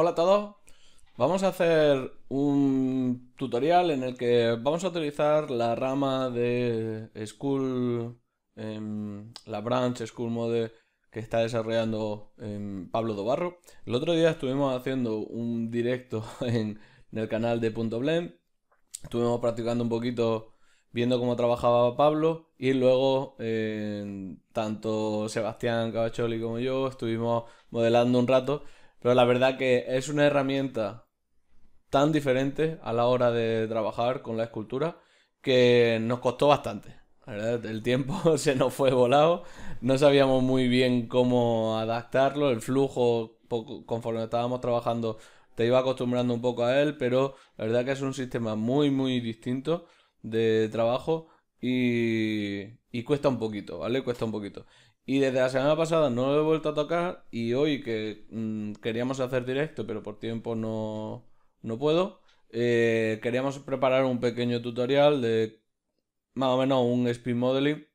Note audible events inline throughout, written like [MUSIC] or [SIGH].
Hola a todos, vamos a hacer un tutorial en el que vamos a utilizar la rama de School, em, la branch School Mode que está desarrollando em, Pablo Dobarro. El otro día estuvimos haciendo un directo [LAUGHS] en, el canal de Punto Blend, estuvimos practicando un poquito viendo cómo trabajaba Pablo y luego em, tanto Sebastián Cavacholi como yo estuvimos modelando un rato pero la verdad que es una herramienta tan diferente a la hora de trabajar con la escultura que nos costó bastante. La verdad, el tiempo [LAUGHS] se nos fue volado, no sabíamos muy bien cómo adaptarlo, el flujo conforme estábamos trabajando te iba acostumbrando un poco a él, pero la verdad que es un sistema muy muy distinto de trabajo y, y cuesta un poquito, ¿vale? Cuesta un poquito. Y desde la semana pasada no lo he vuelto a tocar y hoy que mm, queríamos hacer directo, pero por tiempo no, puedo, eh, queríamos preparar un pequeño tutorial de más o menos un speed modeling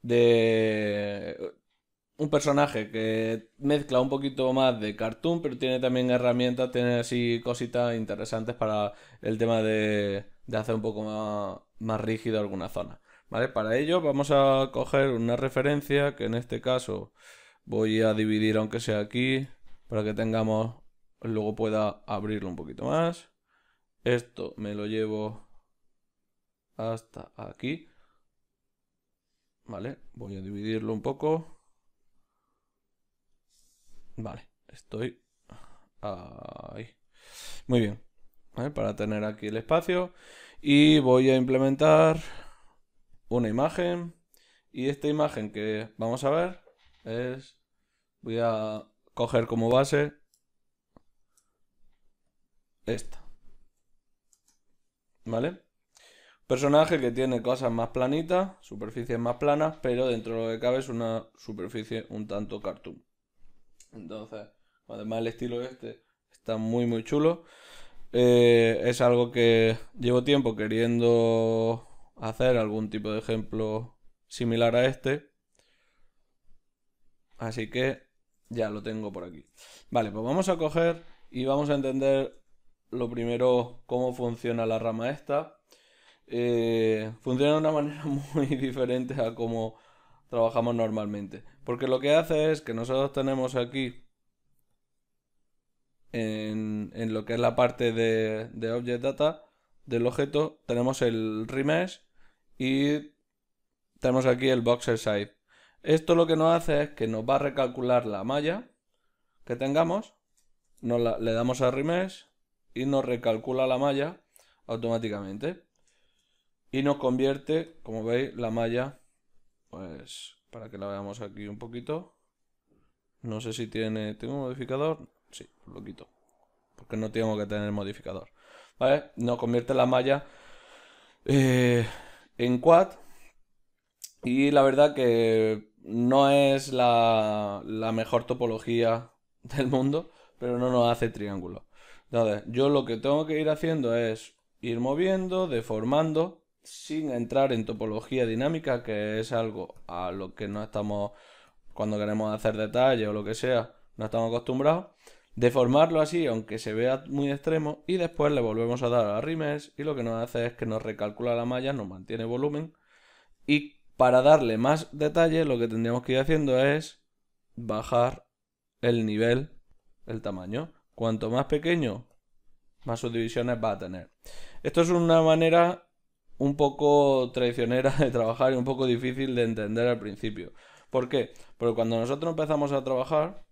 de un personaje que mezcla un poquito más de cartoon, pero tiene también herramientas, tiene así cositas interesantes para el tema de, hacer un poco más rígido alguna zona. ¿Vale? Para ello vamos a coger una referencia que en este caso voy a dividir aunque sea aquí para que tengamos, luego pueda abrirlo un poquito más. Esto me lo llevo hasta aquí. Vale, voy a dividirlo un poco. Vale, estoy ahí. Muy bien, ¿Vale? para tener aquí el espacio. Y voy a implementar una imagen. Y esta imagen que vamos a ver es... Voy a coger como base esta. ¿Vale? Personaje que tiene cosas más planitas, superficies más planas, pero dentro de lo que cabe es una superficie un tanto cartoon. Entonces, además el estilo este está muy muy chulo. Eh, es algo que llevo tiempo queriendo hacer algún tipo de ejemplo similar a este. Así que ya lo tengo por aquí. Vale, pues vamos a coger y vamos a entender lo primero cómo funciona la rama esta. Eh, funciona de una [LAUGHS] manera muy diferente a cómo trabajamos normalmente. Porque lo que hace es que nosotros tenemos aquí en, lo que es la parte de, de Object Data, del objeto tenemos el remesh y tenemos aquí el boxer side. Esto lo que nos hace es que nos va a recalcular la malla que tengamos, le damos a remesh y nos recalcula la malla automáticamente. Y nos convierte, como veis, la malla, pues para que la veamos aquí un poquito. No sé si tiene, ¿tengo un modificador? Sí, lo quito. Porque no tengo que tener modificador. Nos convierte la malla eh, en quad. Y la verdad que no es la, la mejor topología [LAUGHS] del mundo, pero no nos hace triángulo. Entonces, yo lo que tengo que ir haciendo es ir moviendo, deformando, sin entrar en topología dinámica, que es algo a lo que no estamos, cuando queremos hacer detalle o lo que sea, no estamos acostumbrados deformarlo así, aunque se vea muy extremo, y después le volvemos a dar a rimes y lo que nos hace es que nos recalcula la malla, nos mantiene volumen, y para darle más detalle lo que tendríamos que ir haciendo es bajar el nivel, el tamaño. Cuanto más pequeño, más subdivisiones va a tener. Esto es una manera un poco traicionera de trabajar y un poco difícil de entender al principio. ¿Por qué? Porque cuando nosotros empezamos a trabajar,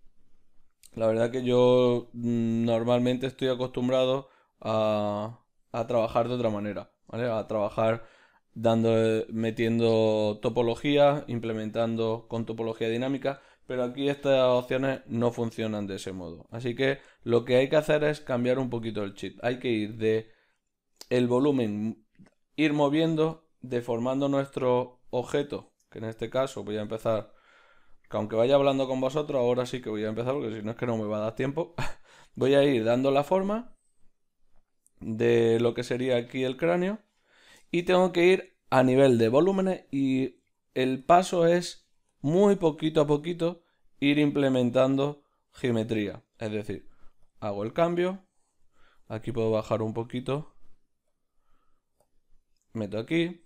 la verdad que yo mm, normalmente estoy acostumbrado a, trabajar de otra manera, ¿vale? A trabajar dando, metiendo topología, implementando con topología dinámica, pero aquí estas opciones no funcionan de ese modo. Así que lo que hay que hacer es cambiar un poquito el chip. Hay que ir de el volumen, ir moviendo, deformando nuestro objeto, que en este caso voy a empezar que aunque vaya hablando con vosotros, ahora sí que voy a empezar, porque si no es que no me va a dar tiempo, [LAUGHS] voy a ir dando la forma de lo que sería aquí el cráneo y tengo que ir a nivel de volúmenes y el paso es muy poquito a poquito ir implementando geometría. Es decir, hago el cambio, aquí puedo bajar un poquito, meto aquí,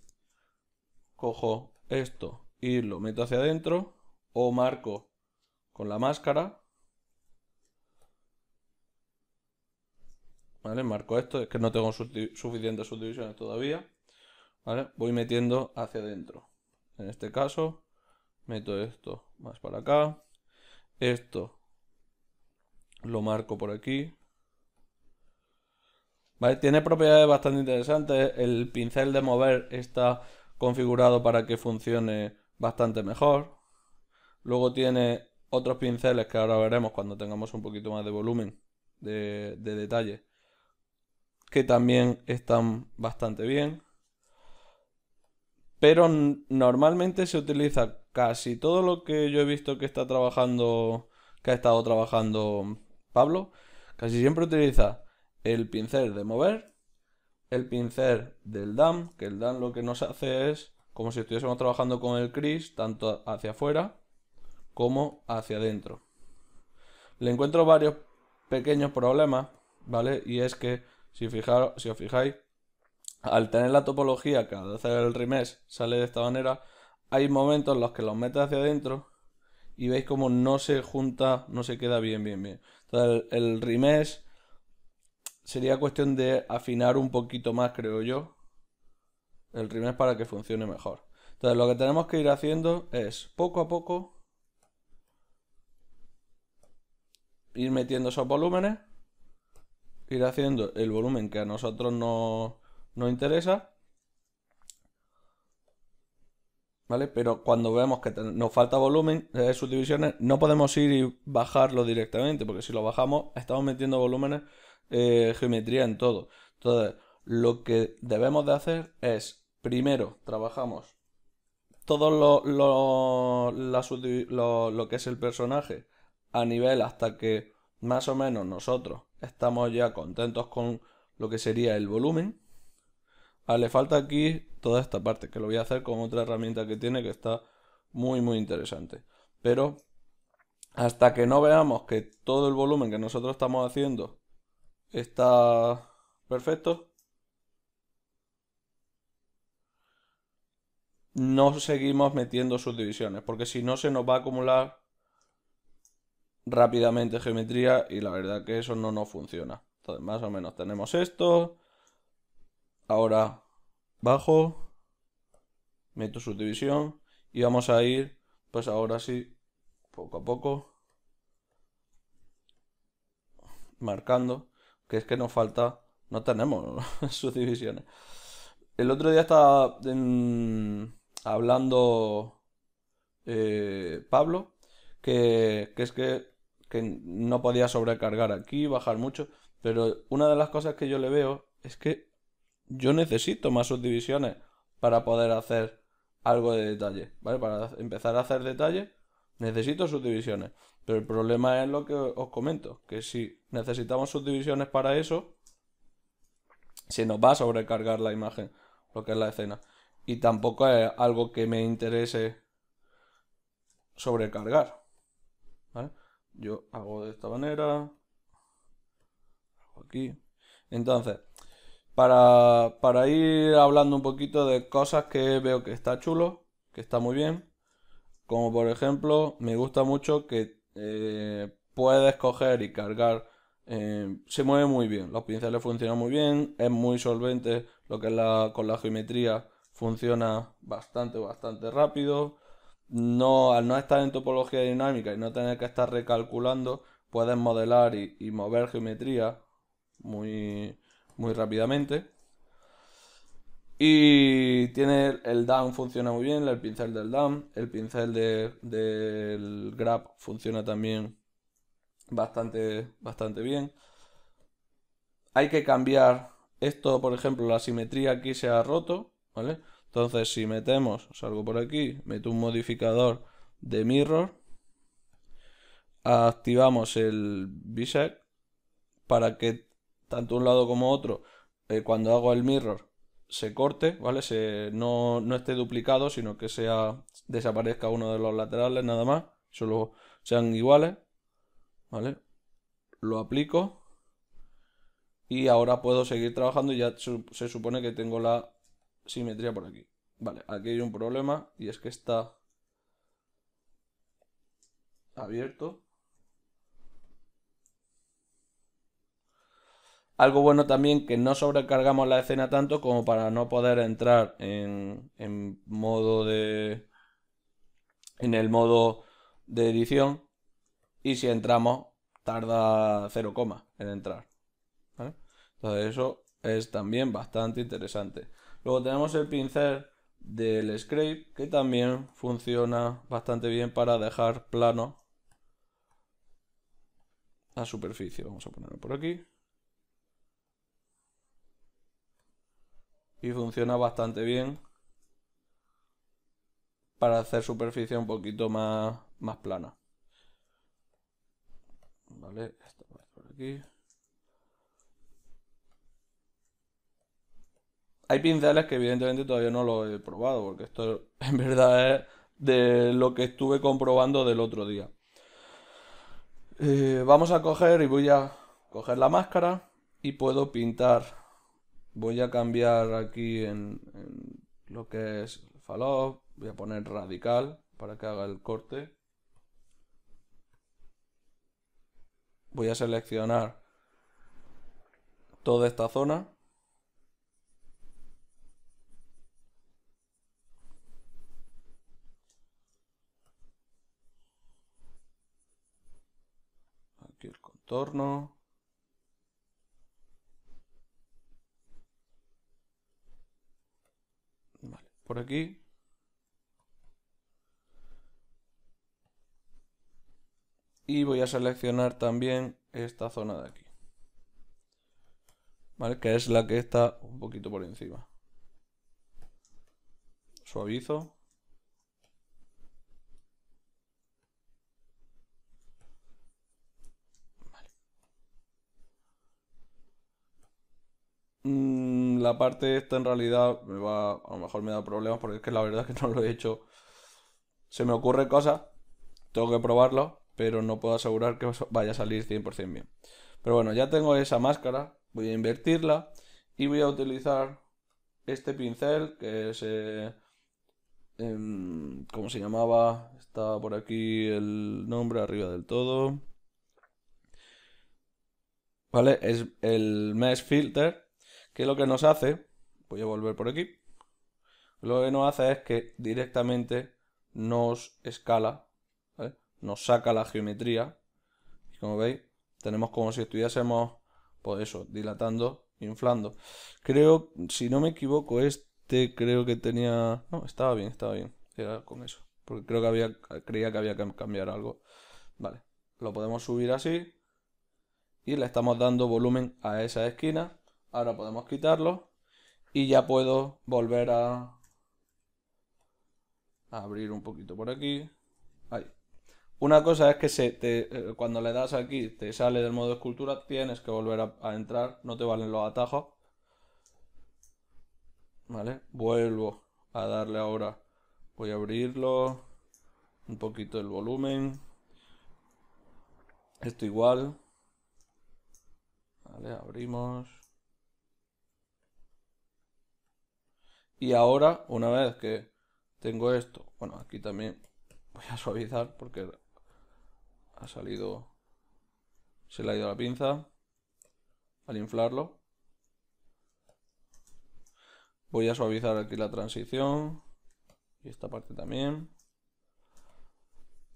cojo esto y lo meto hacia adentro o marco con la máscara. Marco esto, es que no tengo suficientes subdivisiones todavía. Voy metiendo hacia adentro. En este caso, meto esto más para acá. Esto lo marco por aquí. Tiene propiedades bastante interesantes. El pincel de mover está configurado para que funcione bastante mejor. Luego tiene otros pinceles que ahora veremos cuando tengamos un poquito más de volumen de, detalle, que también están bastante bien. Pero normalmente se utiliza casi todo lo que yo he visto que está trabajando, que ha estado trabajando Pablo, casi siempre utiliza el pincel de mover, el pincel del DAM, que el DAM lo que nos hace es como si estuviésemos trabajando con el CRIS, tanto hacia afuera como hacia adentro. Le encuentro varios pequeños problemas, ¿vale? Y es que, si, fijaros, si os fijáis, al tener la topología que al hacer el remesh sale de esta manera, hay momentos en los que los metes hacia adentro y veis como no se junta, no se queda bien, bien, bien. Entonces el, el sería cuestión de afinar un poquito más, creo yo, el remesh para que funcione mejor. Entonces lo que tenemos que ir haciendo es poco a poco ir metiendo esos volúmenes, ir haciendo el volumen que a nosotros nos, nos interesa. ¿Vale? Pero cuando vemos que nos falta volumen de eh, subdivisiones, no podemos ir y bajarlo directamente, porque si lo bajamos, estamos metiendo volúmenes, eh, geometría en todo. Entonces, lo que debemos de hacer es, primero, trabajamos todo lo, lo que es el personaje a nivel hasta que más o menos nosotros estamos ya contentos con lo que sería el volumen. a ah, le falta aquí toda esta parte, que lo voy a hacer con otra herramienta que tiene que está muy muy interesante. Pero hasta que no veamos que todo el volumen que nosotros estamos haciendo está perfecto, no seguimos metiendo subdivisiones, porque si no se nos va a acumular rápidamente geometría y la verdad que eso no nos funciona. Entonces, más o menos tenemos esto. Ahora bajo, meto subdivisión y vamos a ir, pues ahora sí, poco a poco, marcando, que es que nos falta, no tenemos [LAUGHS] subdivisiones. El otro día estaba hablando eh, Pablo, que, que es que que no podía sobrecargar aquí, bajar mucho, pero una de las cosas que yo le veo es que yo necesito más subdivisiones para poder hacer algo de detalle, ¿vale? Para empezar a hacer detalle necesito subdivisiones, pero el problema es lo que os comento, que si necesitamos subdivisiones para eso, se nos va a sobrecargar la imagen, lo que es la escena, y tampoco es algo que me interese sobrecargar yo hago de esta manera, aquí. Entonces, para, para ir hablando un poquito de cosas que veo que está chulo, que está muy bien, como por ejemplo, me gusta mucho que eh, puedes coger y cargar. Eh, se mueve muy bien, los pinceles funcionan muy bien, es muy solvente, lo que es la, con la geometría funciona bastante, bastante rápido no, al no estar en topología dinámica y no tener que estar recalculando, puedes modelar y, mover geometría muy, muy rápidamente. Y tiene el DAM funciona muy bien, el pincel del DAM, el pincel de, del Grab funciona también bastante, bastante bien. Hay que cambiar esto, por ejemplo, la simetría aquí se ha roto, ¿vale? Entonces, si metemos, salgo por aquí, meto un modificador de mirror, activamos el bisect para que tanto un lado como otro, eh, cuando hago el mirror, se corte, ¿vale? Se, no, no, esté duplicado, sino que sea desaparezca uno de los laterales nada más, solo sean iguales, ¿vale? Lo aplico y ahora puedo seguir trabajando y ya se supone que tengo la simetría por aquí. Vale, aquí hay un problema y es que está abierto. Algo bueno también que no sobrecargamos la escena tanto como para no poder entrar en, en modo de... en el modo de edición. Y si entramos, tarda 0, en entrar. Entonces eso es también bastante interesante. Luego tenemos el pincel del scrape que también funciona bastante bien para dejar plano la superficie. Vamos a ponerlo por aquí. Y funciona bastante bien para hacer superficie un poquito más, más plana. Vale, esto por aquí. hay pinceles que evidentemente todavía no lo he probado, porque esto [LAUGHS] en verdad es de lo que estuve comprobando del otro día. Eh, vamos a coger y voy a coger la máscara y puedo pintar. Voy a cambiar aquí en, lo que es falop, voy a poner radical para que haga el corte. Voy a seleccionar toda esta zona torno. por aquí. Y voy a seleccionar también esta zona de aquí. ¿Vale? Que es la que está un poquito por encima. Suavizo. Mm, la parte esta en realidad me va, a lo mejor me da problemas porque es que la verdad que [LAUGHS] no lo he hecho. Se me ocurre cosas, tengo que probarlo, pero no puedo asegurar que vaya a salir 100% bien. Pero bueno, ya tengo esa máscara, voy a invertirla y voy a utilizar este pincel que es... Eh, em, como se llamaba? Está por aquí el nombre arriba del todo. ¿Vale? Es el mesh filter que lo que nos hace, voy a volver por aquí, lo que nos hace es que directamente nos escala, nos saca la geometría, y como veis, tenemos como si estuviésemos, por pues eso, dilatando, inflando. Creo, si no me equivoco, este creo que tenía... No, estaba bien, estaba bien, era con eso, porque creo que había, creía que había que cambiar algo. Vale, lo podemos subir así, y le estamos dando volumen a esa esquina Ahora podemos quitarlo. Y ya puedo volver a... abrir un poquito por aquí. Una cosa es que eh, cuando le das aquí te sale del modo escultura, tienes que volver a, entrar, no te valen los atajos. Vale, vuelvo a darle ahora. Voy a abrirlo, un poquito el volumen. Esto igual. Vale, abrimos. Y ahora, una vez que tengo esto, bueno, aquí también voy a suavizar porque ha salido, se le ha ido la pinza al inflarlo. Voy a suavizar aquí la transición y esta parte también.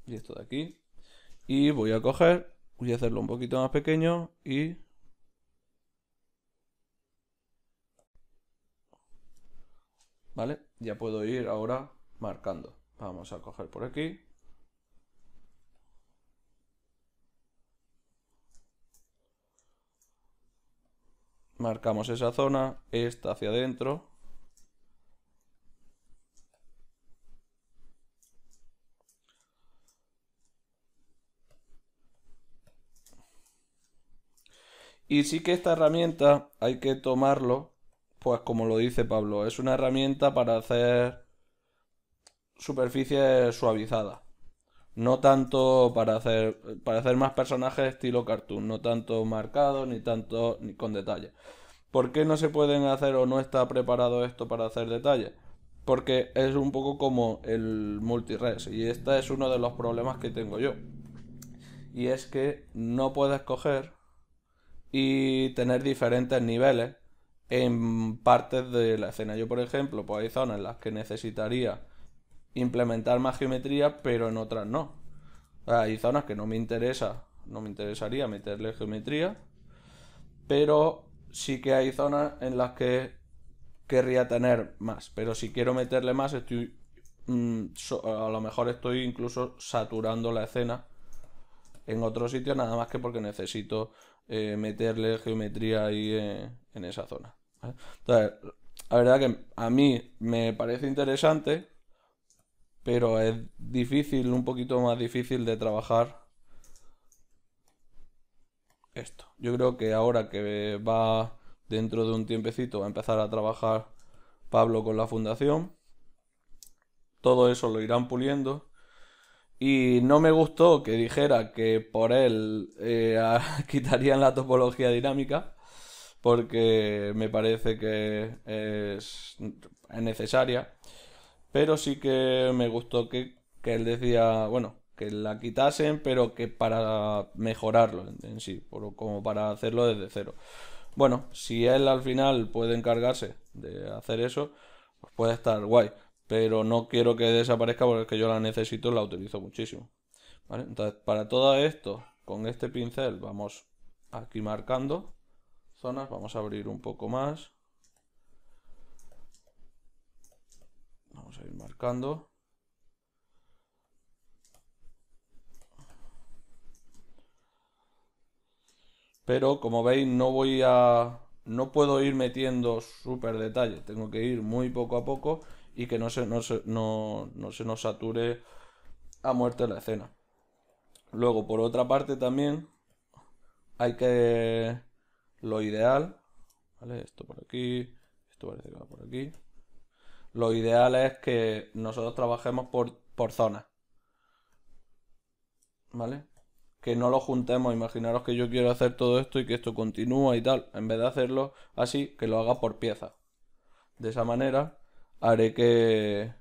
Y esto de aquí. Y voy a coger, voy a hacerlo un poquito más pequeño y ¿vale? Ya puedo ir ahora marcando. Vamos a coger por aquí. Marcamos esa zona, esta hacia adentro. Y sí que esta herramienta hay que tomarlo pues como lo dice Pablo, es una herramienta para hacer superficies suavizadas. No tanto para hacer, para hacer más personajes estilo cartoon, no tanto marcado, ni tanto ni con detalle. ¿Por qué no se pueden hacer o no está preparado esto para hacer detalles? Porque es un poco como el multires y este es uno de los problemas que tengo yo. Y es que no puedes coger y tener diferentes niveles en partes de la escena. Yo, por ejemplo, pues hay zonas en las que necesitaría implementar más geometría, pero en otras no. hay zonas que no me interesa, no me interesaría meterle geometría, pero sí que hay zonas en las que querría tener más. Pero si quiero meterle más, estoy mm, a lo mejor estoy incluso saturando la escena en otro sitio, nada más que porque necesito eh, meterle geometría ahí eh, en esa zona. Entonces, la verdad que a mí me parece interesante, pero es difícil, un poquito más difícil de trabajar esto. Yo creo que ahora que va dentro de un tiempecito a empezar a trabajar Pablo con la fundación, todo eso lo irán puliendo. Y no me gustó que dijera que por él eh, [LAUGHS] quitarían la topología dinámica porque me parece que es necesaria. Pero sí que me gustó que, él decía, bueno, que la quitasen, pero que para mejorarlo en, sí, como para hacerlo desde cero. Bueno, si él al final puede encargarse de hacer eso, pues puede estar guay. Pero no quiero que desaparezca porque que yo la necesito y la utilizo muchísimo. Entonces, para todo esto, con este pincel vamos aquí marcando zonas. Vamos a abrir un poco más. Vamos a ir marcando. Pero como veis no voy a... No puedo ir metiendo súper detalle. Tengo que ir muy poco a poco y que no se, no, no se nos sature a muerte la escena. Luego, por otra parte también hay que lo ideal, ¿vale? Esto por aquí, esto parece que va por aquí. Lo ideal es que nosotros trabajemos por, por zonas. ¿Vale? Que no lo juntemos. Imaginaros que yo quiero hacer todo esto y que esto continúa y tal. En vez de hacerlo así, que lo haga por pieza De esa manera haré que,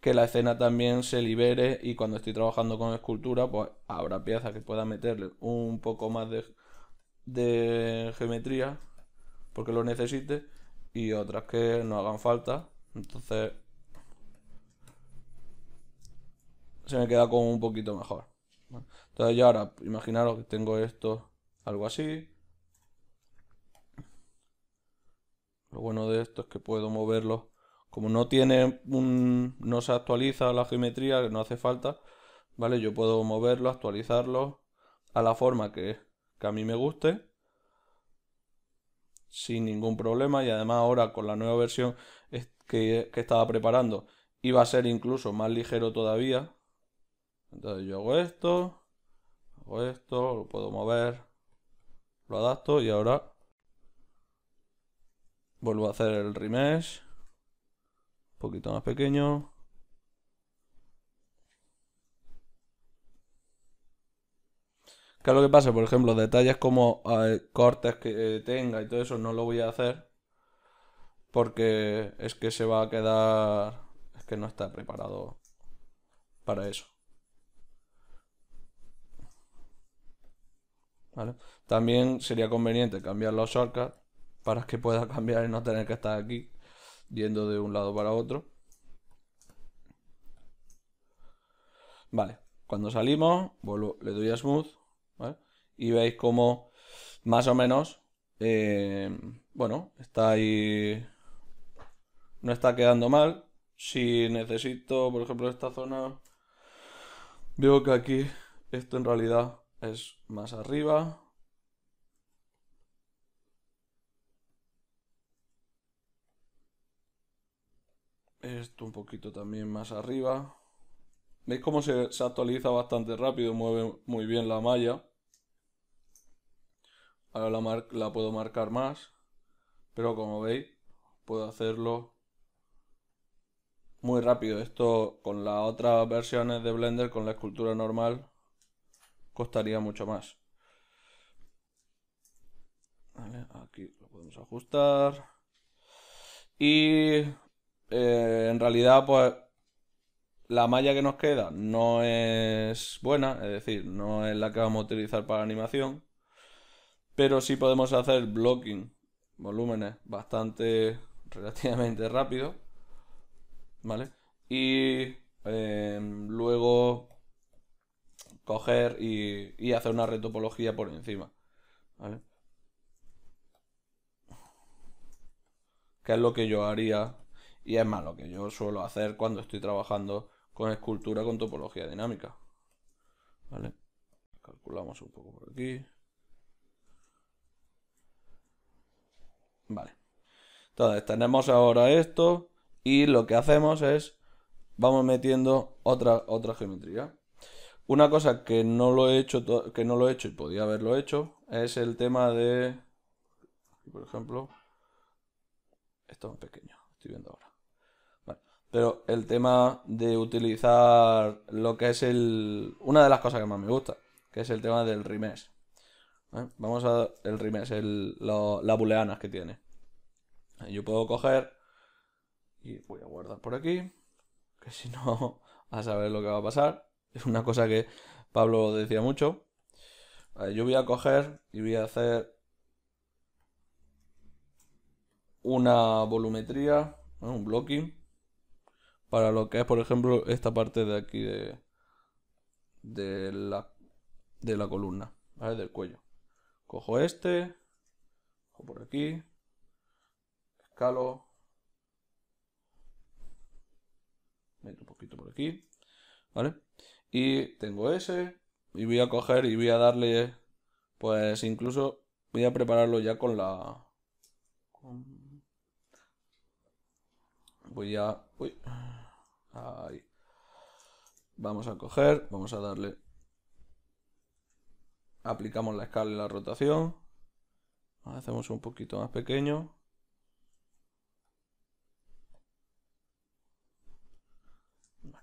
que la escena también se libere y cuando estoy trabajando con escultura, pues habrá piezas que pueda meterle un poco más de, de geometría porque lo necesite y otras que no hagan falta. Entonces se me queda como un poquito mejor. Entonces ya ahora, imaginaros que tengo esto, algo así. Lo bueno de esto es que puedo moverlo. Como no tiene un. no se actualiza la geometría, que no hace falta. ¿Vale? Yo puedo moverlo, actualizarlo a la forma que a mí me guste sin ningún problema y además ahora con la nueva versión que, estaba preparando iba a ser incluso más ligero todavía. Entonces yo hago esto, hago esto, lo puedo mover, lo adapto y ahora vuelvo a hacer el remesh un poquito más pequeño ¿Qué lo que pasa? Por ejemplo, detalles como cortes que tenga y todo eso no lo voy a hacer porque es que se va a quedar... Es que no está preparado para eso. También sería conveniente cambiar los shortcuts para que pueda [LAUGHS] cambiar y no tener que estar aquí yendo de un lado para otro. Vale, cuando salimos, vuelvo, le doy a Smooth y veis cómo más o menos, eh, bueno, está ahí, no está quedando mal. Si necesito, por ejemplo, esta zona, veo que aquí esto en realidad es más arriba. Esto un poquito también más arriba. ¿Veis cómo se, se actualiza bastante rápido? Mueve muy bien la malla. Ahora la, puedo marcar más. Pero como veis, puedo hacerlo muy rápido. Esto con las otras versiones de Blender, con la escultura normal, costaría mucho más. aquí lo podemos ajustar. Y eh, en realidad, pues la malla que nos queda no es buena, es decir, no es la que vamos a utilizar para animación. Pero sí podemos hacer blocking, volúmenes bastante relativamente rápido. ¿Vale? Y eh, luego coger y, y, hacer una retopología por encima. ¿Vale? Que es lo que yo haría y es más lo que yo suelo hacer cuando estoy trabajando con escultura con topología dinámica. ¿Vale? Calculamos un poco por aquí. Vale. Entonces, tenemos ahora esto y lo que hacemos es, vamos metiendo otra, otra geometría. Una cosa que no lo he hecho, que no lo he hecho y podía haberlo hecho, es el tema de, por ejemplo, esto es pequeño, estoy viendo ahora. Pero el tema de utilizar lo que es el, una de las cosas que más me gusta, que es el tema del rimesh ¿eh? Vamos a el el, la booleana que tiene. Yo puedo coger y voy a guardar por aquí, que si no, [LAUGHS] a saber lo que va a pasar. Es una cosa que Pablo decía mucho. yo voy a coger y voy a hacer una volumetría, un blocking, para lo que es, por ejemplo, esta parte de aquí de, de, la, columna, del cuello. Cojo este, cojo por aquí, escalo, meto un poquito por aquí, ¿vale? Y tengo ese, y voy a coger y voy a darle, pues incluso voy a prepararlo ya con la... Voy a... Ahí. Vamos a coger, vamos a darle aplicamos la escala y la rotación, hacemos un poquito más pequeño.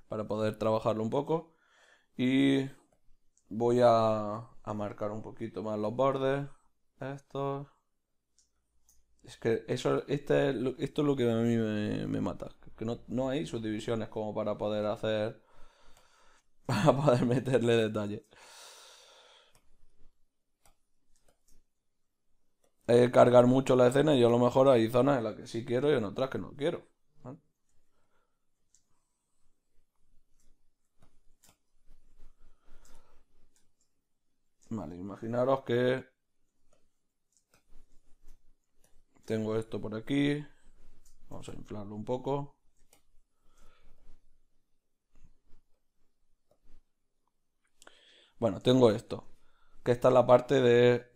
Para poder trabajarlo un poco. Y voy a, marcar un poquito más los bordes. esto Es que eso, este esto es lo que a mí me, mata. Que no, no hay subdivisiones como para poder hacer. [LAUGHS] Para poder meterle detalle. cargar mucho la escena y a lo mejor hay zonas en las que sí quiero y en otras que no quiero. ¿vale? Vale, imaginaros que tengo esto por aquí. Vamos a inflarlo un poco. Bueno, tengo esto que está es la parte de,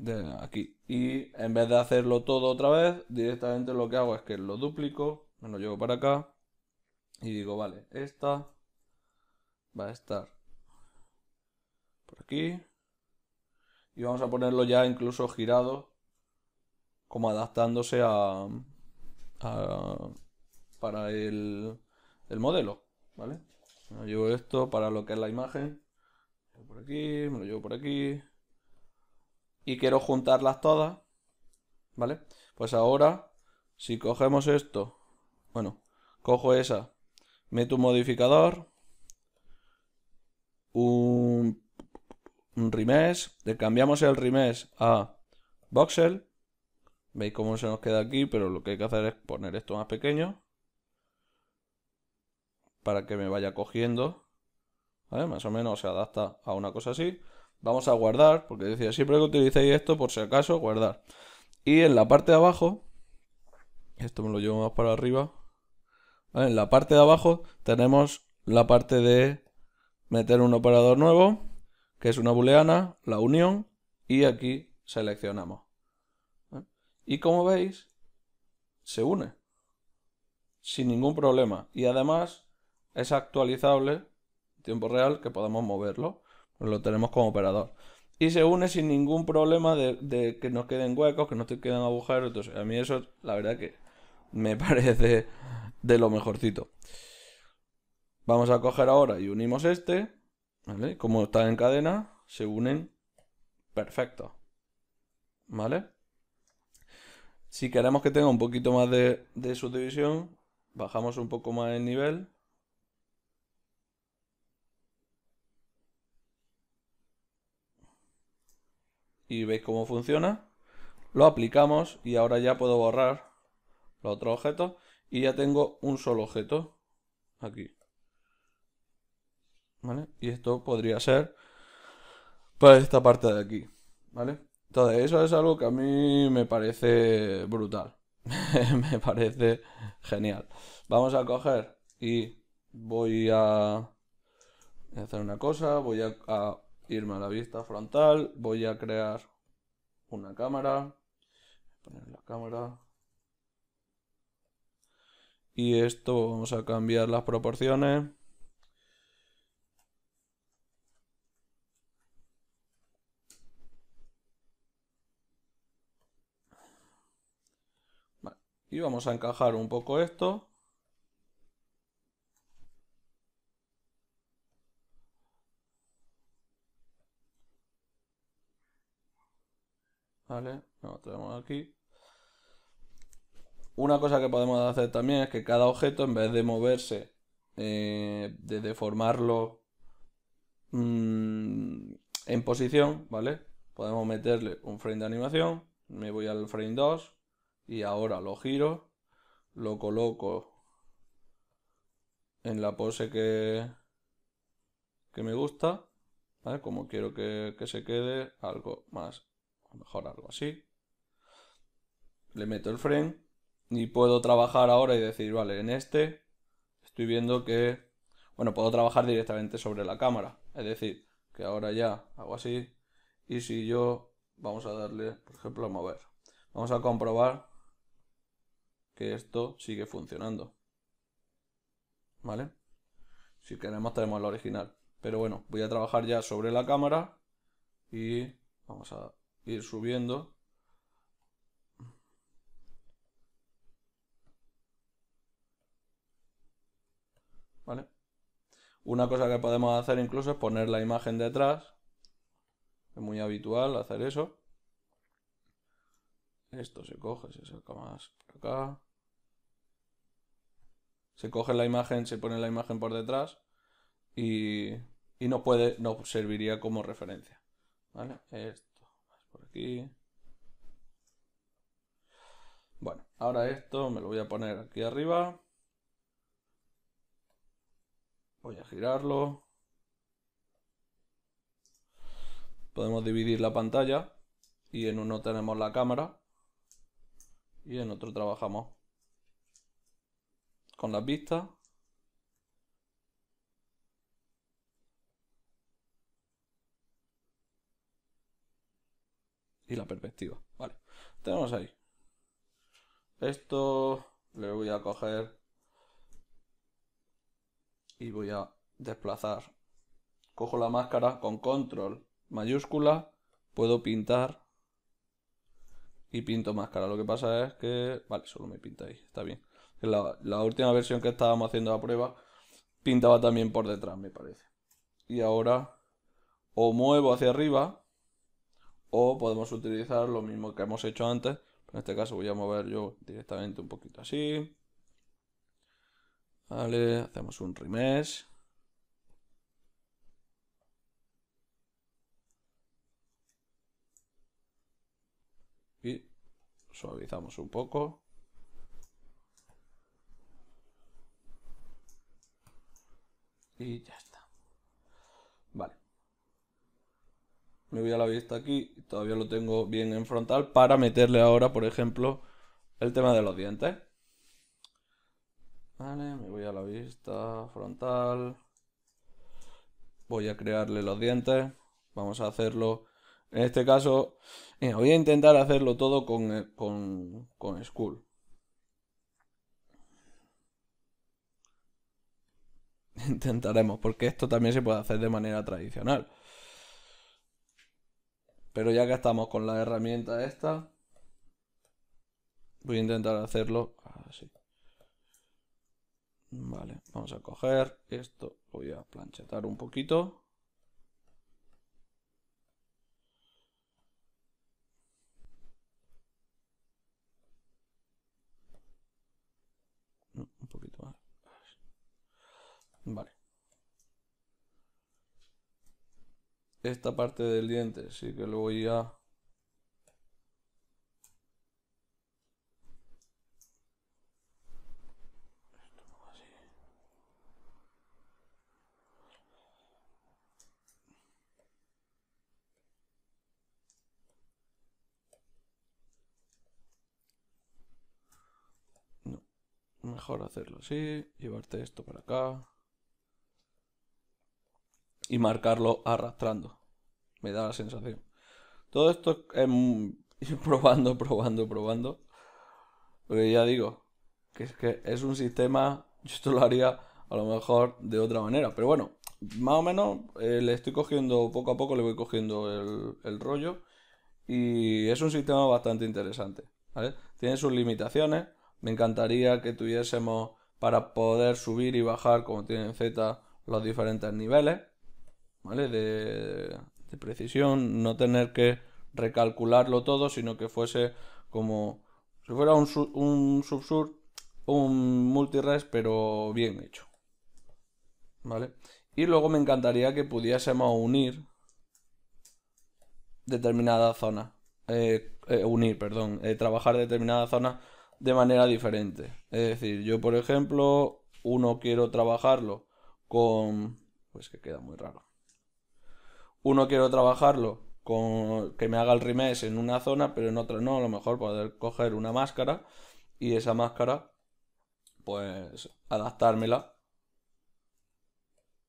aquí. Y en vez de hacerlo todo otra vez, directamente lo que hago es que lo duplico, me lo llevo para acá y digo, vale, esta va a estar por aquí. Y vamos a ponerlo ya incluso girado, como adaptándose a, para el, el modelo, ¿vale? Me lo llevo esto para lo que es la imagen. Por aquí, me lo llevo por aquí, y quiero juntarlas todas, ¿vale? Pues ahora, si cogemos esto, bueno, cojo esa, meto un modificador, un, un le cambiamos el remes a voxel, veis cómo se nos queda aquí, pero lo que hay que hacer es poner esto más pequeño, para que me vaya cogiendo, Más o menos se adapta a una cosa así. Vamos a guardar, porque decía, siempre que utilicéis esto, por si acaso, guardar. Y en la parte de abajo, esto me lo llevo más para arriba. En la parte de abajo tenemos la parte de meter un operador nuevo, que es una booleana, la unión, y aquí seleccionamos. Y como veis, se une sin ningún problema. Y además es actualizable en tiempo real que podamos moverlo. Lo tenemos como operador. Y se une sin ningún problema de, que nos queden huecos, que no te queden agujeros. Entonces, a mí eso, la verdad que me [LAUGHS] parece de lo mejorcito. Vamos a coger ahora y unimos este. Como está en cadena, se unen perfecto. ¿Vale? Si queremos que tenga un poquito más de subdivisión, bajamos un poco más el nivel. y veis cómo funciona. Lo aplicamos y ahora ya puedo borrar los otros objetos y ya tengo un solo objeto aquí. ¿Vale? Y esto podría ser para pues, esta parte de aquí. ¿Vale? Entonces, eso es algo que a mí me parece brutal. [LAUGHS] me parece genial. Vamos a coger y voy a hacer una cosa. Voy a irme a la vista frontal, voy a crear una cámara, poner la cámara, y esto vamos a cambiar las proporciones. Y vamos a encajar un poco esto. ¿vale? tenemos aquí. Una cosa que podemos hacer también es que cada objeto, en vez de moverse, eh, de deformarlo mm, en posición, ¿vale? Podemos meterle un frame de animación, me voy al frame 2 y ahora lo giro, lo coloco en la pose que, que me gusta, Como quiero que, que se quede, algo más mejor algo así. Le meto el frame y puedo trabajar ahora y decir, vale, en este estoy viendo que, bueno, puedo trabajar directamente sobre la cámara. Es decir, que ahora ya hago así y si yo, vamos a darle, por ejemplo, a mover. Vamos a comprobar que esto sigue funcionando. ¿Vale? Si queremos tenemos la original. Pero bueno, voy a trabajar ya sobre la cámara y vamos a ir subiendo. ¿Vale? Una cosa que podemos hacer incluso es poner la imagen detrás. Es muy habitual hacer eso. Esto se coge, se saca más acá. Se coge la imagen, se pone la imagen por detrás y, no puede, no serviría como referencia. ¿Vale? Bueno, ahora esto me lo voy a poner aquí arriba. Voy a girarlo. Podemos dividir la pantalla y en uno tenemos la cámara y en otro trabajamos con las vistas y la perspectiva. Vale, tenemos ahí. Esto le voy a coger y voy a desplazar. Cojo la máscara con control mayúscula, puedo pintar y pinto máscara. Lo que pasa es que... Vale, solo me pinta ahí, está bien. La, última versión que estábamos haciendo la prueba pintaba también por detrás, me parece. Y ahora o muevo hacia arriba o podemos utilizar lo mismo que hemos hecho antes. En este caso voy a mover yo directamente un poquito así. Vale, hacemos un remesh. Y suavizamos un poco. Y ya está. me voy a la vista aquí, todavía lo tengo bien en frontal, para meterle ahora, por ejemplo, el tema de los dientes. Vale, me voy a la vista frontal. Voy a crearle los dientes. Vamos a hacerlo. En este caso, voy a intentar hacerlo todo con, eh, con, con [LAUGHS] Intentaremos, porque esto también se puede hacer de manera tradicional. Pero ya que estamos con la herramienta esta, voy a intentar hacerlo así. Vale, vamos a coger esto, voy a planchetar un poquito. un poquito más. Vale. esta parte del diente, sí que lo voy a... No. Mejor hacerlo así, llevarte esto para acá y marcarlo arrastrando. Me da la sensación. Todo esto es ir [LAUGHS] probando, probando, probando. Porque ya digo, que es que es un sistema, yo esto lo haría a lo mejor de otra manera. Pero bueno, más o menos eh, le estoy cogiendo, poco a poco le voy cogiendo el, rollo. Y es un sistema bastante interesante. Tiene sus limitaciones. Me encantaría que tuviésemos para poder subir y bajar, como tienen Z, los diferentes niveles. ¿vale? De, precisión, no tener que recalcularlo todo, sino que fuese como si fuera un, subsur, un multires, pero bien hecho. ¿Vale? Y luego me encantaría que pudiésemos unir determinada zona. Eh, eh, unir, perdón, eh, trabajar determinada zona de manera diferente. Es decir, yo por ejemplo, uno quiero trabajarlo con... Pues que queda muy raro uno quiero trabajarlo con que me haga el remesh en una zona, pero en otra no, a lo mejor poder coger una máscara y esa máscara pues adaptármela.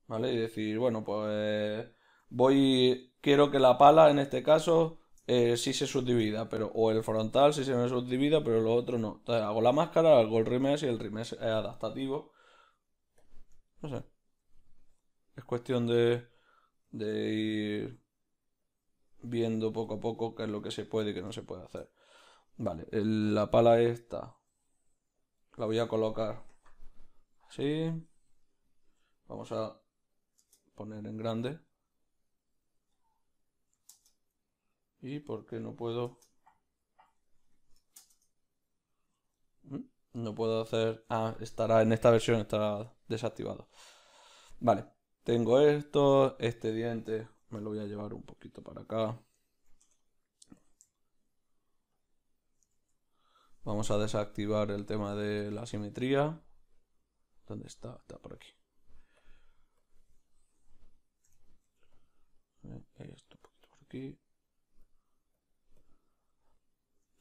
¿Vale? Y decir, bueno, pues voy quiero que la pala en este caso eh, sí se subdivida, pero o el frontal sí se me subdivida, pero lo otro no. Entonces hago la máscara, hago el remesh y el remesh es adaptativo. No sé. Es cuestión de de ir viendo poco a poco qué es lo que se puede y qué no se puede hacer. Vale, la pala esta la voy a colocar así. Vamos a poner en grande. ¿Y por no puedo? ¿Mm? No puedo hacer... Ah, estará en esta versión, estará desactivado. Vale. Tengo esto, este diente, me lo voy a llevar un poquito para acá. Vamos a desactivar el tema de la simetría. ¿Dónde está? Está por aquí. Eh, esto un poquito por aquí.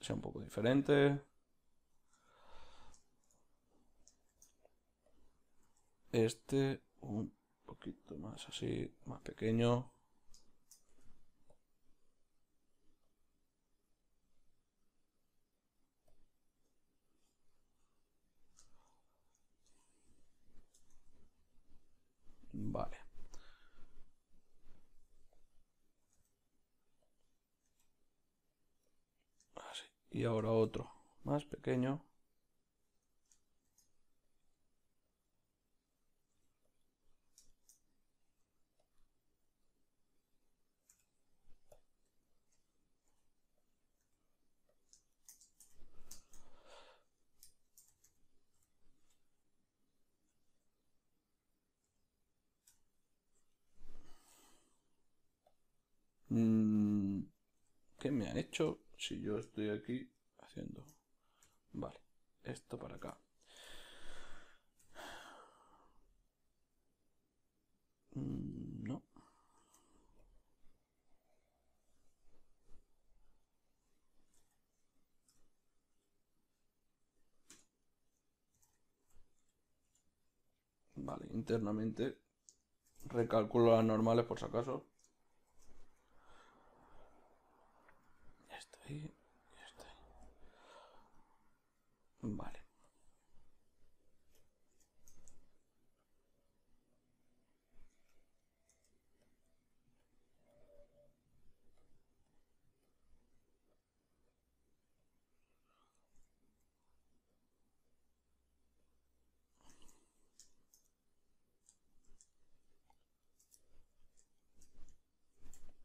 Sea un poco diferente. Este un poquito más así, más pequeño. Vale. Y ahora otro más pequeño. si yo estoy aquí haciendo... Vale, esto para acá. Mm, no. Vale, internamente recalculo las normales por si acaso. y está Vale.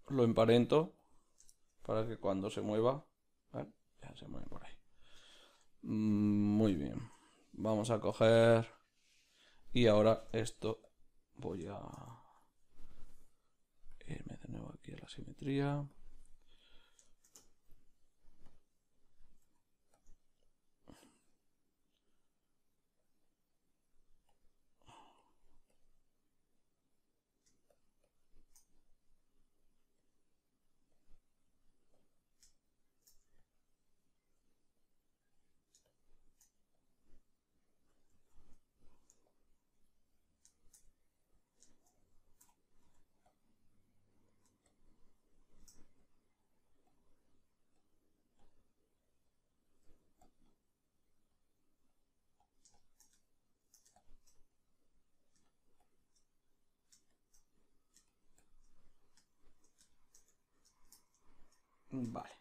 Lo emparento para que cuando se mueva, ya se mueve por ahí. Mm, muy bien, vamos a coger y ahora esto voy a irme de nuevo aquí a la simetría. Vale.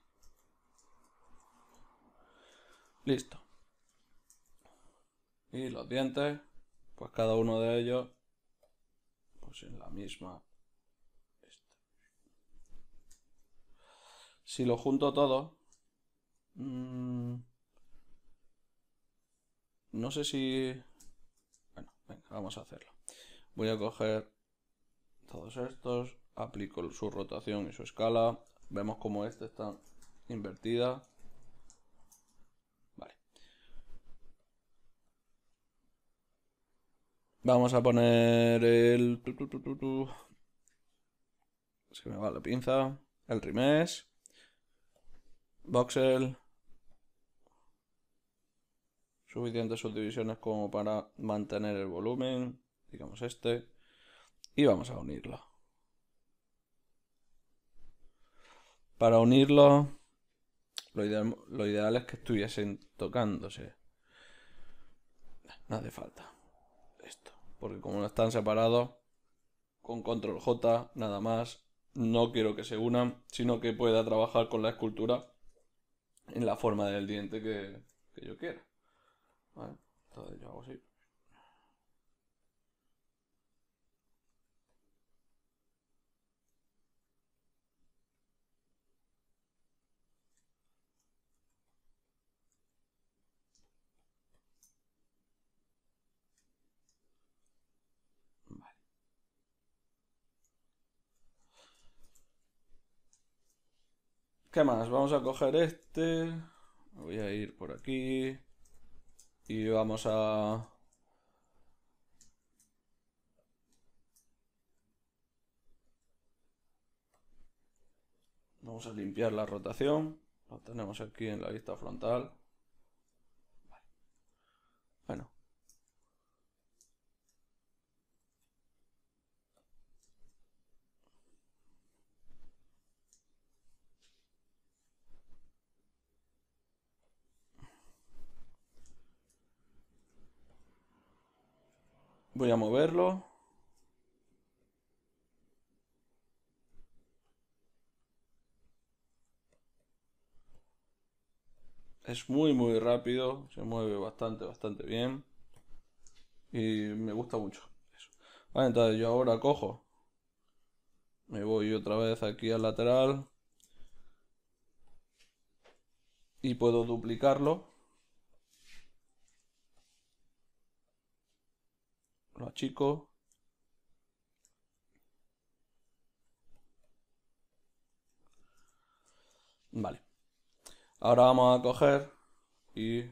Listo. Y los dientes, pues cada uno de ellos, pues en la misma. Este. Si lo junto todo, mm, no sé si... Bueno, venga, vamos a hacerlo. Voy a coger todos estos, aplico su rotación y su escala. Vemos como esta está invertida. Vale. Vamos a poner el... Se me va la pinza. El rimés. Voxel. Suficientes subdivisiones como para mantener el volumen. Digamos este. Y vamos a unirlo. Para unirlo, lo ideal, es que estuviesen tocándose. No hace falta esto, porque como no están separados, con control J, nada más, no quiero que se unan, sino que pueda trabajar con la escultura en la forma del diente que, yo quiera. Entonces yo hago así. ¿Qué más? Vamos a coger este. Voy a ir por aquí. Y vamos a... Vamos a limpiar la rotación. Lo tenemos aquí en la vista frontal. Voy a moverlo. Es muy muy rápido, se mueve bastante, bastante bien. Y me gusta mucho. Eso. entonces yo ahora cojo. Me voy otra vez aquí al lateral. Y puedo duplicarlo Lo achico. Vale. Ahora vamos a coger y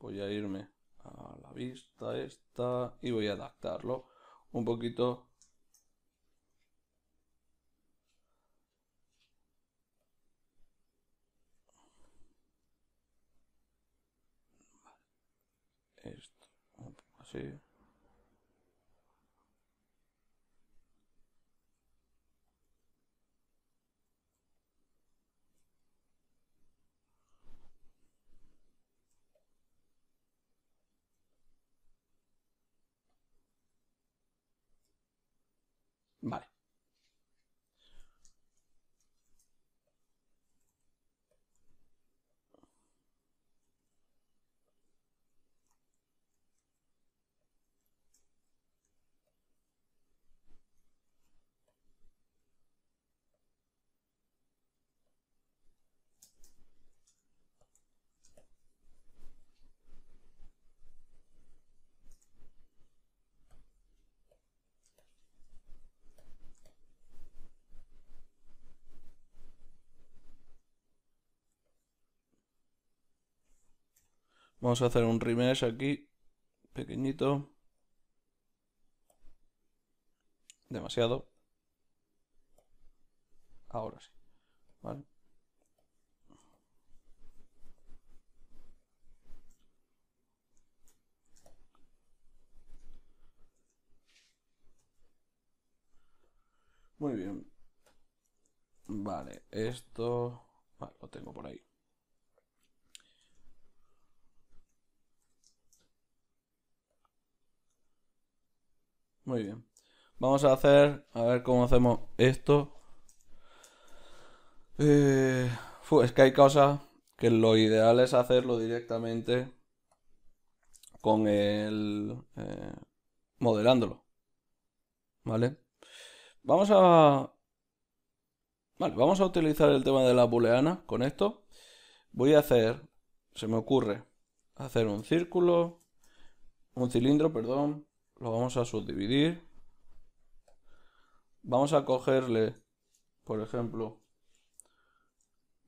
voy a irme a la vista esta y voy a adaptarlo un poquito así Vamos a hacer un remesh aquí, pequeñito. Demasiado. Ahora sí. Vale. Muy bien. Vale, esto... Vale, lo tengo por ahí. Muy bien. Vamos a hacer, a ver cómo hacemos esto. Eh, es que hay cosas que lo ideal es hacerlo directamente con el... Eh, modelándolo. ¿Vale? Vamos a... Vale, vamos a utilizar el tema de la booleana con esto. Voy a hacer, se me ocurre, hacer un círculo, un cilindro, perdón, lo vamos a subdividir. Vamos a cogerle, por ejemplo,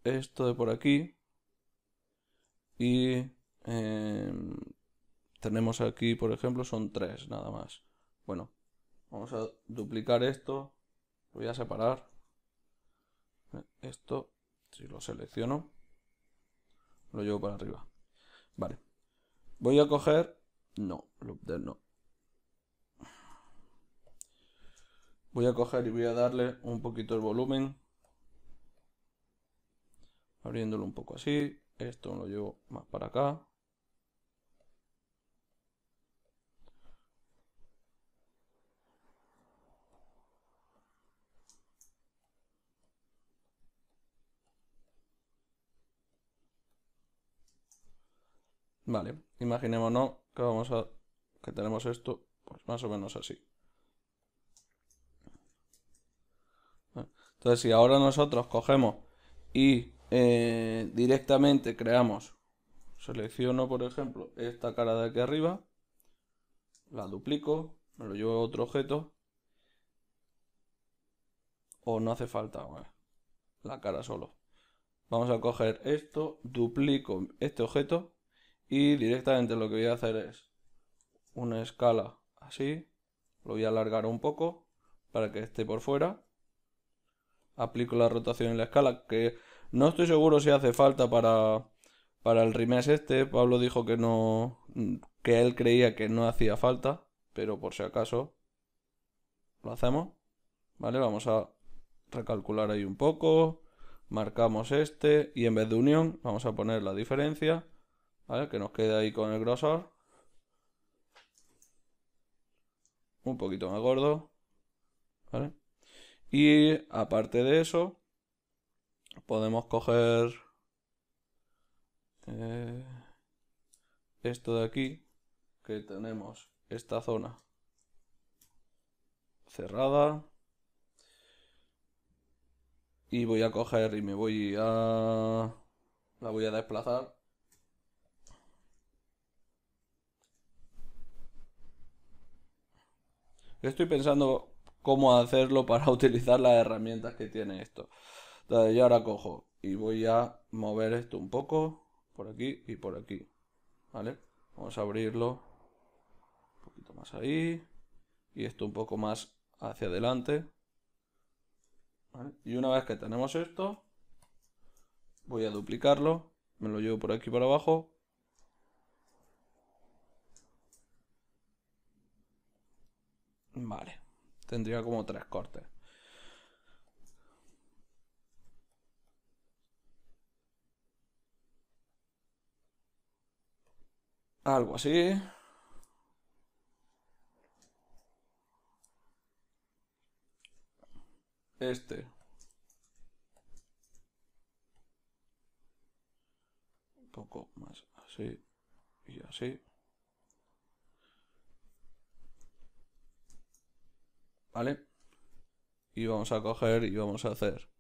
esto de por aquí. Y em, tenemos aquí, por ejemplo, son tres nada más. Bueno, vamos a duplicar esto. voy a separar. Esto, si lo selecciono, lo llevo para arriba. Vale. Voy a coger... No, loop del no. voy a coger y voy a darle un poquito el volumen abriéndolo un poco así esto lo llevo más para acá Vale, imaginémonos que vamos a que tenemos esto pues más o menos así. Entonces, si ahora nosotros cogemos y eh, directamente creamos, selecciono por ejemplo esta cara de aquí arriba, la duplico, me lo llevo a otro objeto, o no hace falta pues, la cara solo. Vamos a coger esto, duplico este objeto y directamente lo que voy a hacer es una escala así, lo voy a alargar un poco para que esté por fuera aplico la rotación en la escala, que no estoy seguro si hace falta para, el remes este. Pablo dijo que no, que él creía que no hacía falta, pero por si acaso lo hacemos. Vale, vamos a recalcular ahí un poco. Marcamos este y en vez de unión vamos a poner la diferencia, ¿vale? Que nos quede ahí con el grosor. Un poquito más gordo, ¿vale? Y aparte de eso, podemos coger eh, esto de aquí, que tenemos esta zona cerrada. Y voy a coger y me voy a... La voy a desplazar. Estoy pensando cómo hacerlo para [LAUGHS] utilizar las herramientas que tiene esto. Entonces yo ahora cojo y voy a mover esto un poco por aquí y por aquí. ¿Vale? Vamos a abrirlo un poquito más ahí y esto un poco más hacia adelante. Y una vez que tenemos esto, voy a duplicarlo, me lo llevo por aquí para abajo. Vale. Tendría como tres cortes. Algo así. Este. Un poco más así y así. ¿vale? Y vamos a coger y vamos a hacer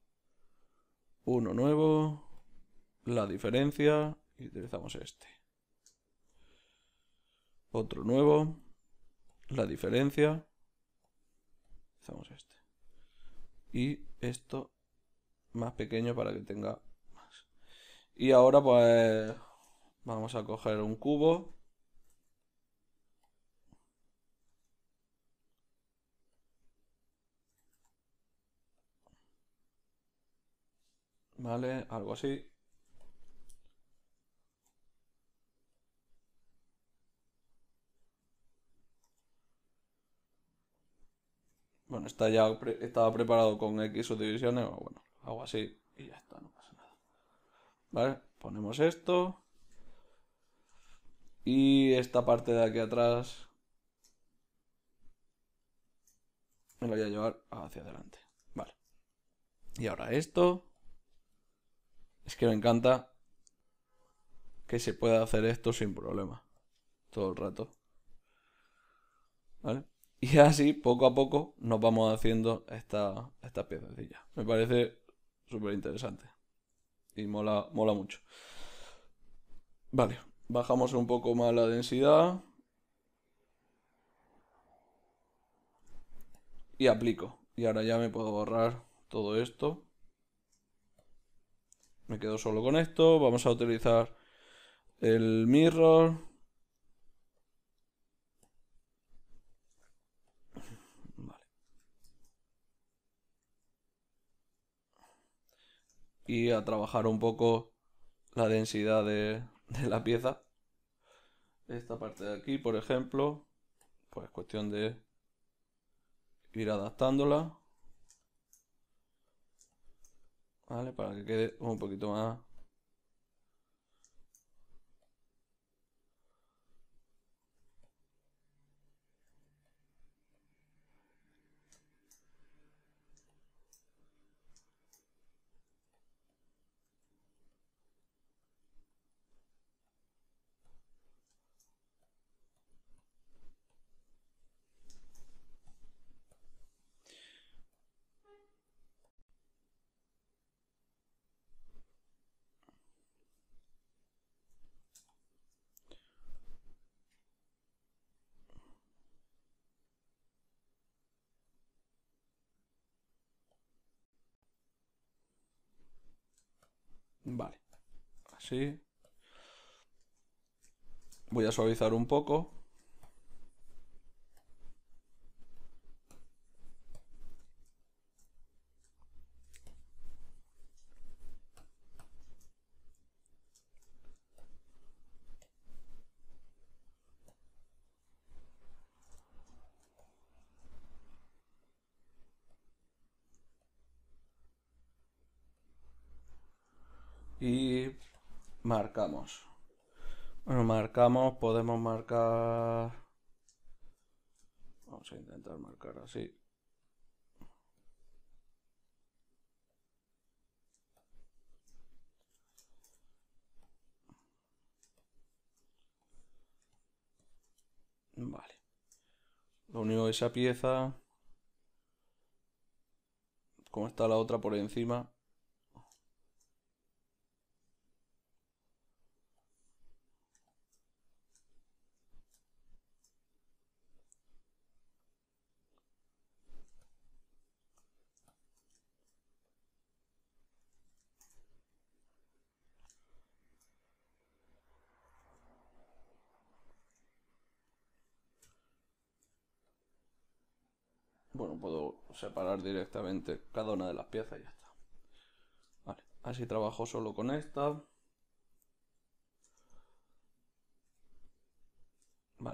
uno nuevo, la diferencia, y utilizamos este. Otro nuevo, la diferencia, utilizamos este. Y esto más pequeño para que tenga más. Y ahora pues vamos a coger un cubo ¿vale? Algo así. Bueno, está ya estaba preparado con X subdivisiones, o bueno, algo así y ya está, no pasa nada. ¿Vale? Ponemos esto. Y esta parte de aquí atrás me la voy a llevar hacia adelante. Vale. Y ahora esto. Es que me encanta que se pueda hacer esto sin problema. Todo el rato. Y así, poco a poco, nos vamos haciendo esta, estas Me parece súper interesante. Y mola, mola mucho. Vale, bajamos un poco más la densidad. Y aplico. Y ahora ya me puedo borrar todo esto. Me quedo solo con esto. Vamos a utilizar el mirror. Y a trabajar un poco la densidad de, de la pieza. Esta parte de aquí, por ejemplo, pues cuestión de ir adaptándola. ¿vale? Para que quede un poquito más Vale. Así. Voy a suavizar un poco. y marcamos. Bueno, marcamos, podemos marcar... Vamos a intentar marcar así. Vale. Lo unió esa pieza... Como está la otra por encima, separar directamente cada una de las piezas y ya está. así trabajo solo con esta.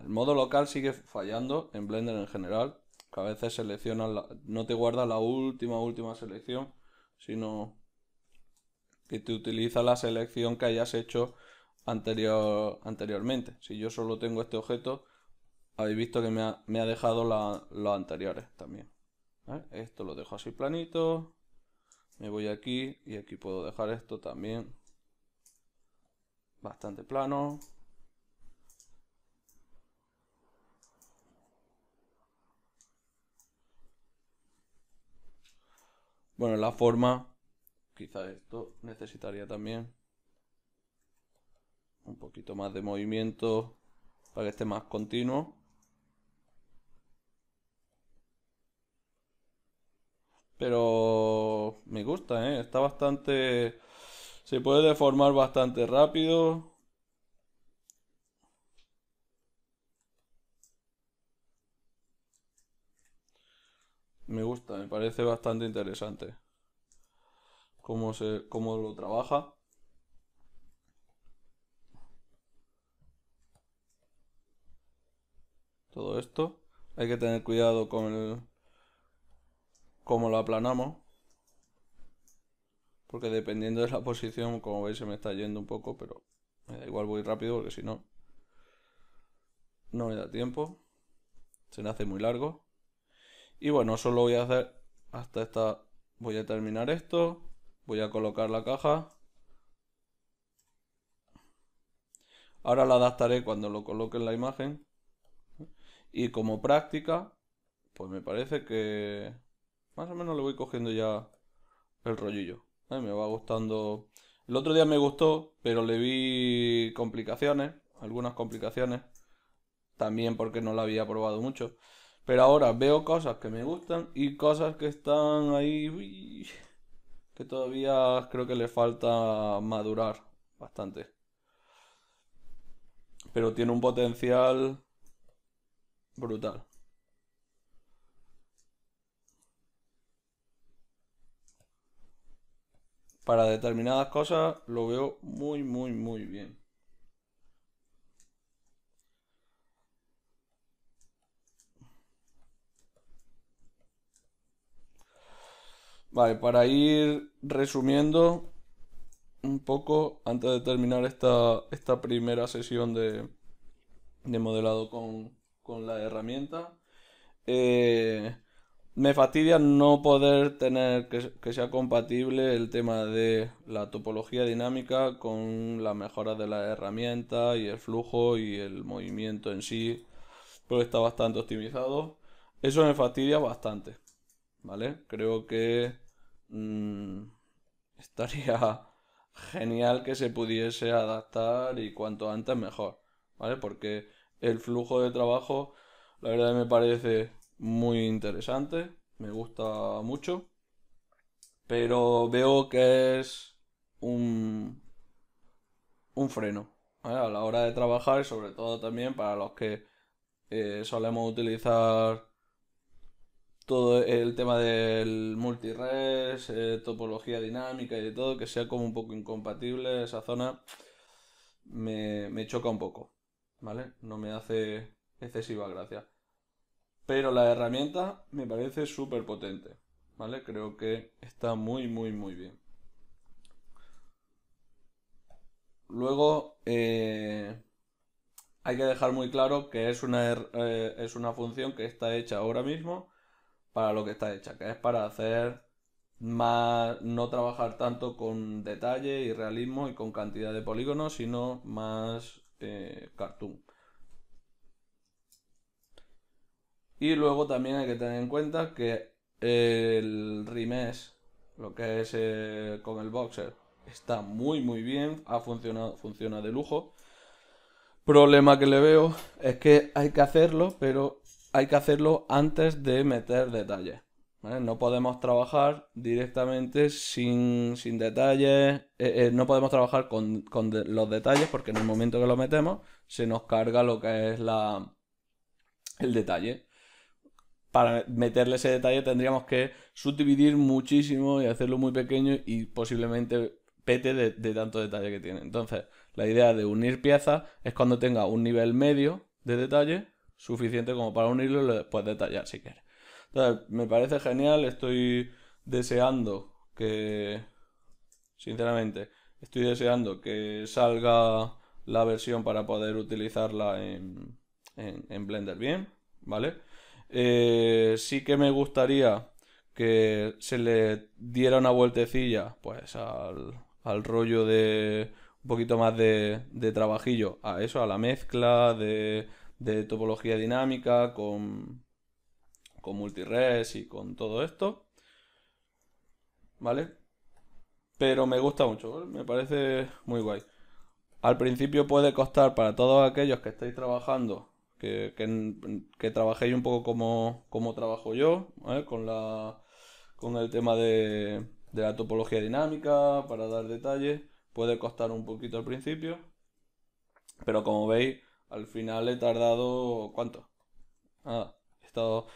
el modo local sigue fallando en Blender en general, que a veces selecciona, no te guarda la última, última selección, sino que te utiliza la selección que hayas hecho anterior, anteriormente. Si yo solo tengo este objeto, habéis visto que me ha, me ha dejado la, los anteriores también. ¿Eh? Esto lo dejo así planito. Me voy aquí y aquí puedo dejar esto también bastante plano. Bueno, la forma, quizá esto necesitaría también un poquito más de movimiento para que esté más continuo. Pero me gusta, ¿eh? Está bastante... Se puede deformar bastante rápido. Me gusta, me parece bastante interesante cómo, se, cómo lo trabaja. Todo esto. Hay que tener cuidado con el, como lo aplanamos. Porque dependiendo de la posición, como veis, se me está yendo un poco, pero me da igual, voy rápido porque si no, no me da tiempo. Se me hace muy largo. Y bueno, solo voy a hacer hasta esta... Voy a terminar esto. Voy a colocar la caja. Ahora la adaptaré cuando lo coloque en la imagen. Y como práctica, pues me parece que más o menos le voy cogiendo ya el rollillo. me va gustando. El otro día me gustó, pero le vi complicaciones, algunas complicaciones. También porque no la había probado mucho. Pero ahora veo cosas que me gustan y cosas que están ahí. que todavía creo que le falta madurar bastante. Pero tiene un potencial brutal. para determinadas cosas lo veo muy, muy, muy bien. Vale, para ir resumiendo un poco antes de terminar esta, esta primera sesión de, modelado con, la herramienta. Eh, me fastidia no poder tener que, sea compatible el tema de la topología dinámica con las mejoras de la herramienta y el flujo y el movimiento en sí, porque está bastante optimizado. Eso me fastidia bastante, ¿vale? Creo que mm, estaría [LAUGHS] genial que se pudiese adaptar y cuanto antes mejor, ¿vale? Porque el flujo de trabajo, la verdad me parece muy interesante, me gusta mucho, pero veo que es un, un freno a la hora de trabajar sobre todo también para los que eh, solemos utilizar todo el tema del multires, eh, topología dinámica y de todo, que sea como un poco incompatible esa zona, me, me choca un poco, ¿vale? No me hace excesiva gracia. Pero la herramienta me parece súper potente, ¿vale? Creo que está muy, muy, muy bien. Luego, eh, hay que dejar muy claro que es una, eh, es una función que está hecha ahora mismo para lo que está hecha, que es para hacer más, no trabajar tanto con detalle y realismo y con cantidad de polígonos, sino más eh, cartoon. Y luego también hay que tener en cuenta que el rimes, lo que es eh, con el boxer, está muy muy bien, ha funcionado, funciona de lujo. Problema que le veo es que hay que hacerlo, pero hay que hacerlo antes de meter detalles. No podemos trabajar directamente sin, detalles, eh, eh, no podemos trabajar con, los detalles porque en el momento que lo metemos se nos carga lo que es la, el detalle para meterle ese detalle tendríamos que subdividir muchísimo y hacerlo muy pequeño y posiblemente pete de, tanto detalle que tiene. Entonces, la idea de unir piezas es cuando tenga un nivel medio de detalle suficiente como para unirlo y después detallar si quieres. Entonces, me parece genial, estoy deseando que, sinceramente, estoy deseando que salga la versión para poder utilizarla en Blender bien, ¿vale? Eh, sí que me gustaría que se le diera una vueltecilla pues al, rollo de un poquito más de, trabajillo a eso, a la mezcla de, topología dinámica con, con multires y con todo esto. ¿Vale? Pero me gusta mucho, me parece muy guay. Al principio puede costar para todos aquellos que estáis trabajando que, trabajéis un poco como, como trabajo yo, ¿eh? con, la, con el tema de, la topología dinámica, para dar detalles. Puede costar un poquito al principio, pero como veis, al final he tardado. ¿Cuánto? Ah, he estado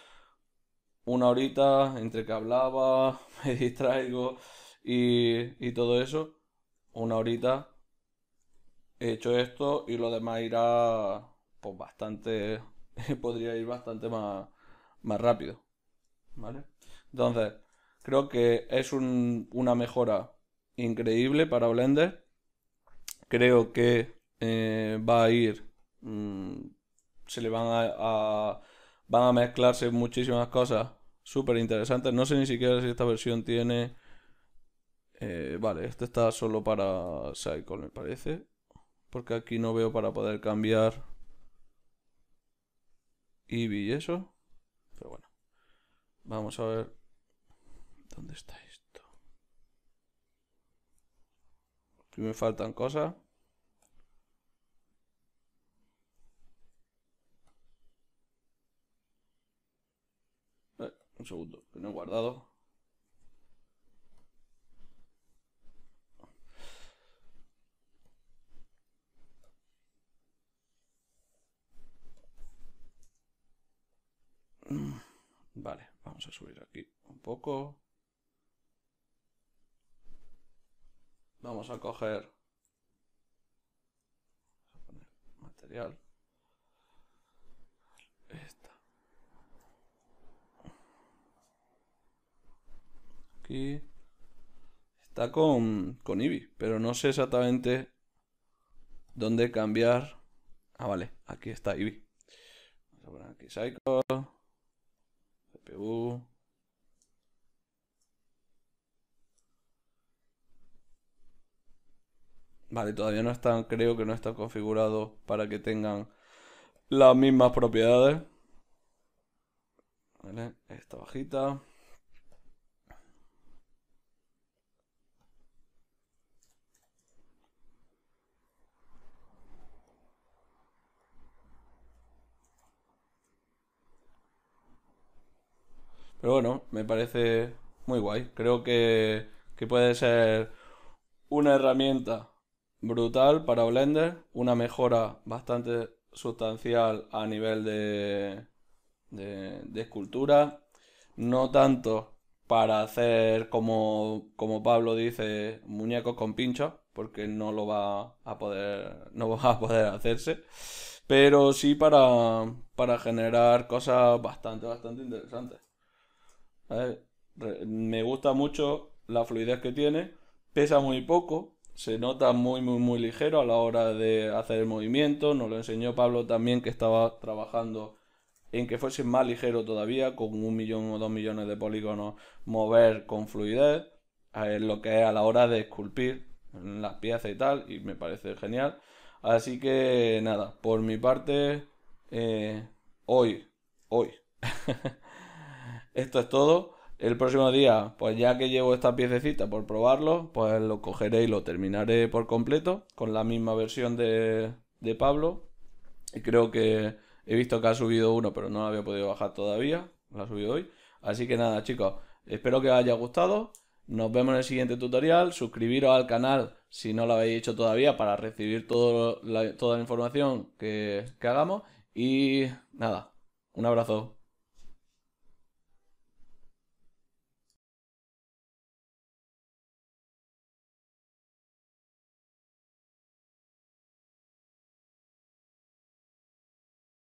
una horita entre que hablaba, [LAUGHS] me distraigo y, y todo eso. Una horita he hecho esto y lo demás irá pues bastante, [LAUGHS] podría ir bastante más, más rápido. ¿Vale? Entonces, creo que es una mejora increíble para Blender. Creo que eh, va a ir, mm, se le van a, van a mezclarse muchísimas cosas súper interesantes. No sé ni siquiera si esta versión tiene... Eh, vale, este está solo para Cycle, me parece. Porque aquí no veo para poder cambiar y vi eso. Pero bueno. Vamos a ver. ¿Dónde está esto? Aquí me faltan cosas. Eh, un segundo, que no he guardado. Mm, vale, vamos a subir aquí un poco. Vamos a coger material. Esta. Aquí. Está con, con pero no sé exactamente dónde cambiar. Ah, vale, aquí está Eevee. Vamos a poner aquí Psycho. Vale, todavía no están, creo que no están configurados para que tengan las mismas propiedades. Vale, esta bajita. Pero bueno, me parece muy guay. Creo que, puede ser una herramienta brutal para Blender, una mejora bastante sustancial a nivel de, escultura, no tanto para hacer como, como Pablo dice, muñecos con pinchos, porque no lo va a poder, no [LAUGHS] va a poder hacerse, pero sí para, para generar cosas bastante, bastante interesantes. Me gusta mucho la fluidez que tiene, pesa muy poco, se nota muy, muy, muy ligero a la hora de hacer el movimiento. Nos lo enseñó Pablo también, que estaba trabajando en que fuese más ligero todavía, con un millón o dos millones de polígonos, mover con fluidez, es lo que es a la hora de esculpir las piezas y tal, y me parece genial. Así que nada, por mi parte, eh, hoy, hoy. [LAUGHS] Esto es todo. El próximo día, pues ya que llevo esta piececita por probarlo, pues lo cogeré y lo terminaré por completo con la misma versión de, de Pablo. Y creo que he visto que ha subido uno, pero no lo había podido bajar todavía. Lo ha subido hoy. Así que nada, chicos, espero que os haya gustado. Nos vemos en el siguiente tutorial. Suscribiros al canal si no lo habéis hecho todavía para recibir toda la información que, que hagamos. Y nada, un abrazo.